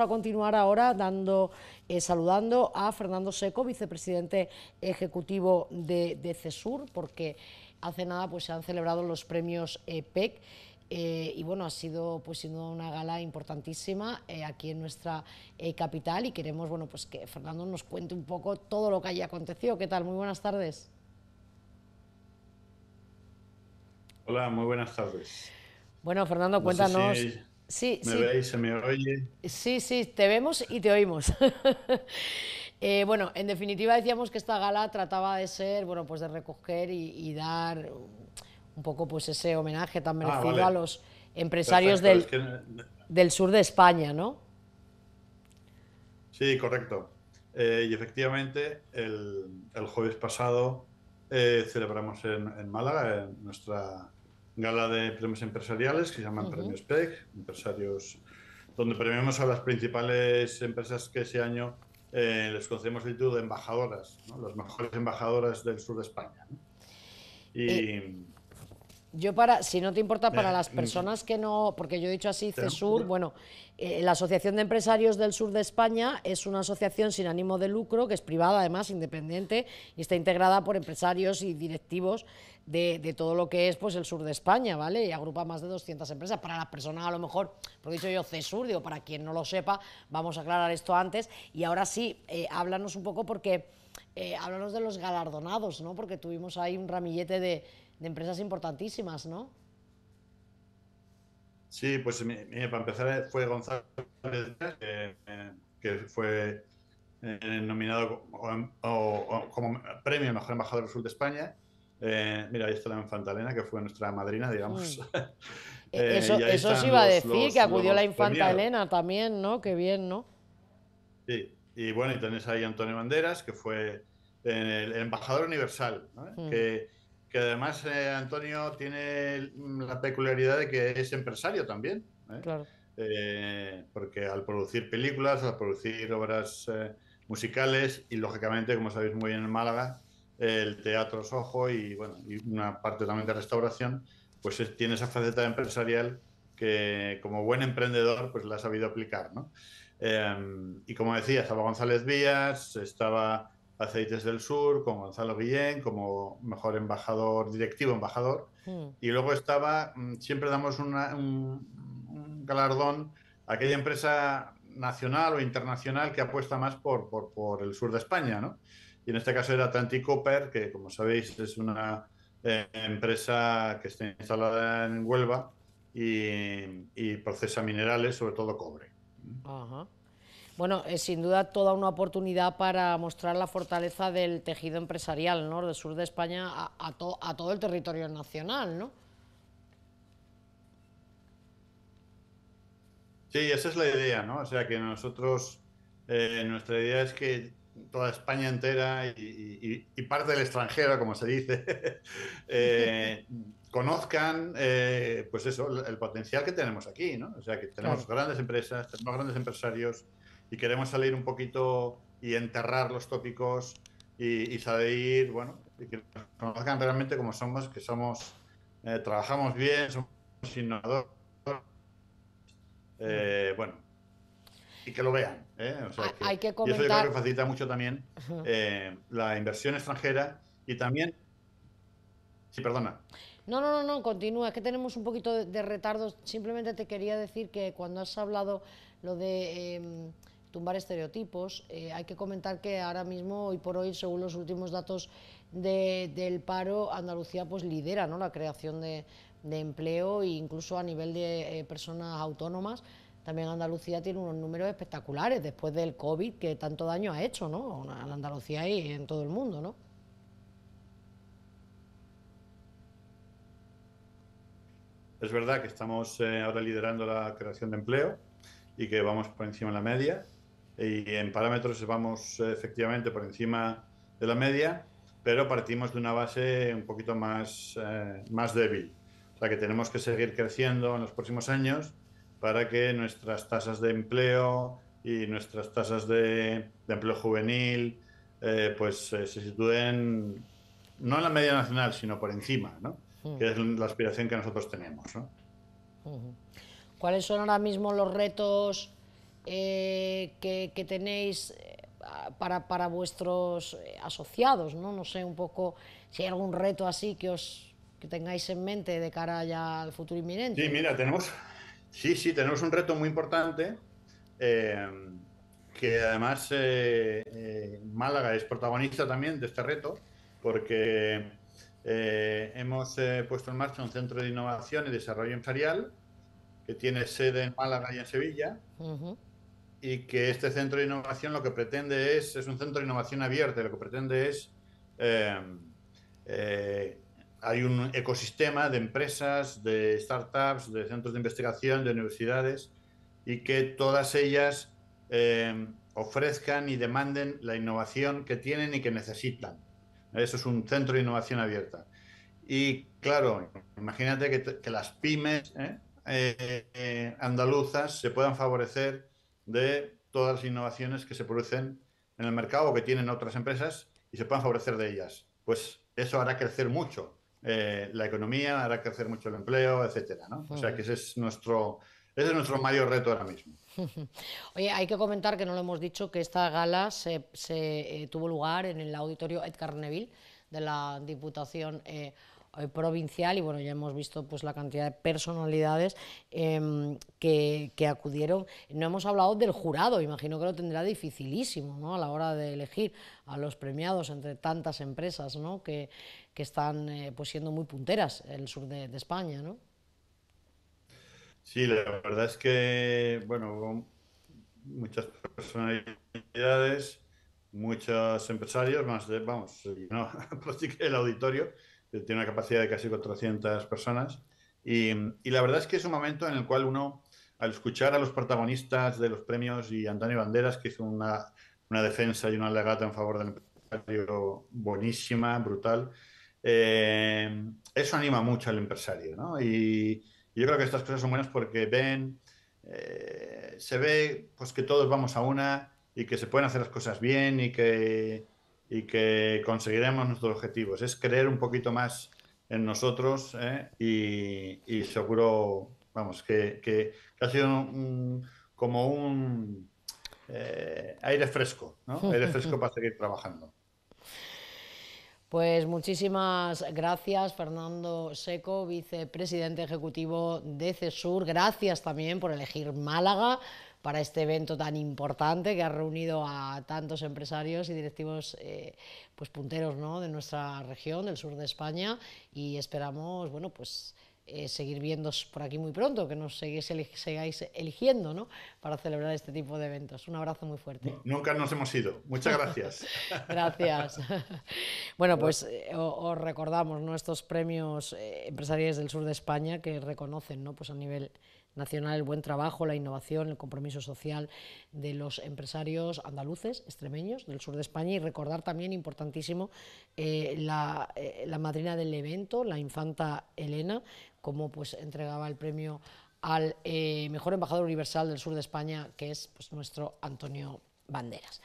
a continuar ahora dando, eh, saludando a Fernando Seco, vicepresidente ejecutivo de, CESUR, porque hace nada pues, se han celebrado los premios eh, PEC. Eh, y bueno, ha sido pues una gala importantísima aquí en nuestra capital y queremos bueno, pues que Fernando nos cuente un poco todo lo que haya acontecido. ¿Qué tal? Muy buenas tardes. Hola, muy buenas tardes. Bueno, Fernando, cuéntanos Sí, sí. veis? Sí, sí, te vemos y te oímos. Eh, bueno, en definitiva decíamos que esta gala trataba de ser, bueno, pues de recoger y, dar un poco pues ese homenaje tan ah, merecido a los empresarios del, del sur de España, ¿no? Sí, correcto. Eh, y efectivamente, el, jueves pasado eh, celebramos en, en Málaga, nuestra gala de premios empresariales que se llaman Premios PEC, empresarios, donde premiamos a las principales empresas que ese año eh, les concedemos el título de embajadoras, las mejores embajadoras del sur de España. Y. Eh, yo para, si no te importa, para las mm, personas que no, porque yo he dicho así, CESUR, bueno, eh, la Asociación de Empresarios del Sur de España es una asociación sin ánimo de lucro, que es privada además, independiente, y está integrada por empresarios y directivos de, todo lo que es pues el sur de España, ¿vale? Y agrupa más de 200 empresas. Para las personas, a lo mejor, por dicho yo, CESUR, digo, para quien no lo sepa, vamos a aclarar esto antes. Y ahora sí, eh, háblanos un poco porque eh, háblanos de los galardonados, ¿no? Porque tuvimos ahí un ramillete de, empresas importantísimas, ¿no? Sí, pues para empezar eh, fue Gonzalo Pérez eh, que fue nominado como premio Mejor Embajador del Sur de España. mira, ahí está la infanta Elena, que fue nuestra madrina, digamos. Mm. E, eso se iba a decir, que acudió la infanta Elena también, ¿no? Qué bien, ¿no? Sí, y bueno, y tenés ahí a Antonio Banderas, que fue el, embajador universal, mm. que, que, además eh, Antonio tiene la peculiaridad de que es empresario también. ¿eh? Claro. Eh, porque al producir películas, al producir obras musicales y lógicamente, como sabéis muy bien en Málaga, el teatro Soho y, bueno, y una parte también de restauración, pues tiene esa faceta empresarial que como buen emprendedor pues la ha sabido aplicar, ¿no? Em, y como decía, estaba González Díaz, estaba Aceites del Sur, con Gonzalo Guillén como mejor embajador, directivo embajador. Hmm. Y luego estaba, mm, siempre damos un, galardón a aquella empresa nacional o internacional que apuesta más por, por, el sur de España, ¿no? Y en este caso era Atlantic Cooper, que como sabéis es una eh, empresa que está instalada en Huelva y procesa minerales, sobre todo cobre. Bueno, es eh, sin duda toda una oportunidad para mostrar la fortaleza del tejido empresarial ¿no? del sur de España a, todo el territorio nacional, ¿no? Sí, esa es la idea, ¿no? O sea, que nosotros, eh, nuestra idea es que toda España entera y, parte del extranjero, como se dice, eh, conozcan, eh, pues eso, el potencial que tenemos aquí, ¿no? O sea, que tenemos grandes empresas, tenemos grandes empresarios y queremos salir un poquito y enterrar los tópicos y, salir, bueno, y que nos conozcan realmente como somos, que somos, eh, trabajamos bien, somos innovadores, eh, bueno, y que lo vean. Hay que comentar... Y eso yo creo que facilita mucho también la inversión extranjera y también... Sí, perdona. No, no, no, no, continúa, es que tenemos un poquito de, retardo. Simplemente te quería decir que cuando has hablado lo de em, tumbar estereotipos, eh, hay que comentar que ahora mismo, hoy por hoy, según los últimos datos del paro, Andalucía pues lidera la creación de, empleo e incluso a nivel de eh, personas autónomas. También Andalucía tiene unos números espectaculares después del COVID que tanto daño ha hecho ¿no? a Andalucía y en todo el mundo. ¿no? Es verdad que estamos eh, ahora liderando la creación de empleo y que vamos por encima de la media. Y en parámetros vamos eh, efectivamente por encima de la media, pero partimos de una base un poquito más, eh, más débil. O sea que tenemos que seguir creciendo en los próximos años para que nuestras tasas de empleo y nuestras tasas de, empleo juvenil pues se sitúen no en la media nacional, sino por encima, ¿no? Mm. que es la aspiración que nosotros tenemos. Mm-hmm. ¿Cuáles son ahora mismo los retos eh, que, tenéis eh, para, vuestros eh, asociados? ¿no? no sé, un poco si hay algún reto así que os que tengáis en mente de cara ya al futuro inminente. Sí, mira, tenemos, sí, sí, tenemos un reto muy importante. que además Málaga es protagonista también de este reto, porque eh, hemos eh, puesto en marcha un centro de innovación y desarrollo empresarial que tiene sede en Málaga y en Sevilla y que este centro de innovación lo que pretende es, es un centro de innovación abierta, lo que pretende es, em, eh, hay un ecosistema de empresas, de startups, de centros de investigación, de universidades y que todas ellas em, ofrezcan y demanden la innovación que tienen y que necesitan eso es un centro de innovación abierta. Y claro, imagínate que, las pymes ¿eh? Eh, eh, andaluzas se puedan favorecer de todas las innovaciones que se producen en el mercado o que tienen otras empresas y se puedan favorecer de ellas. Pues eso hará crecer mucho la economía, hará crecer mucho el empleo, etcétera. O sea que ese es nuestro ese es nuestro mayor reto ahora mismo. Oye, hay que comentar que no lo hemos dicho, que esta gala se, eh, tuvo lugar en el auditorio Edgar Neville de la Diputación eh, eh, provincial y bueno ya hemos visto pues la cantidad de personalidades em, que, acudieron no hemos hablado del jurado imagino que lo tendrá dificilísimo a la hora de elegir a los premiados entre tantas empresas que, están pues, siendo muy punteras en el sur de España ¿no? Sí, la verdad es que, bueno, muchas personalidades, muchos empresarios, más de, vamos, pues el auditorio tiene una capacidad de casi 400 personas. Y, la verdad es que es un momento en el cual uno, al escuchar a los protagonistas de los premios y Antonio Banderas, que hizo una, defensa y una legata en favor del empresario buenísima, brutal, eh, eso anima mucho al empresario, ¿no? Y, yo creo que estas cosas son buenas porque ven, eh, se ve pues que todos vamos a una y que se pueden hacer las cosas bien y que, y que conseguiremos nuestros objetivos. Es creer un poquito más en nosotros ¿eh? y, seguro, vamos, que, ha sido como un eh, aire fresco, ¿no? Aire fresco para seguir trabajando. Pues muchísimas gracias, Fernando Seco, vicepresidente ejecutivo de CESUR. Gracias también por elegir Málaga para este evento tan importante que ha reunido a tantos empresarios y directivos eh, pues punteros ¿no? de nuestra región, del sur de España, y esperamos, bueno, pues eh, seguir viéndos por aquí muy pronto, que nos sigáis eligiendo ¿no? para celebrar este tipo de eventos. Un abrazo muy fuerte. Nunca nos hemos ido. Muchas gracias. gracias. bueno, pues eh, os recordamos nuestros premios eh, empresariales del sur de España que reconocen ¿no? pues a nivel nacional el buen trabajo, la innovación, el compromiso social de los empresarios andaluces, extremeños, del sur de España y recordar también, importantísimo, eh, eh, la, madrina del evento, la infanta Elena, como pues entregaba el premio al eh, mejor embajador universal del sur de España, que es pues, nuestro Antonio Banderas.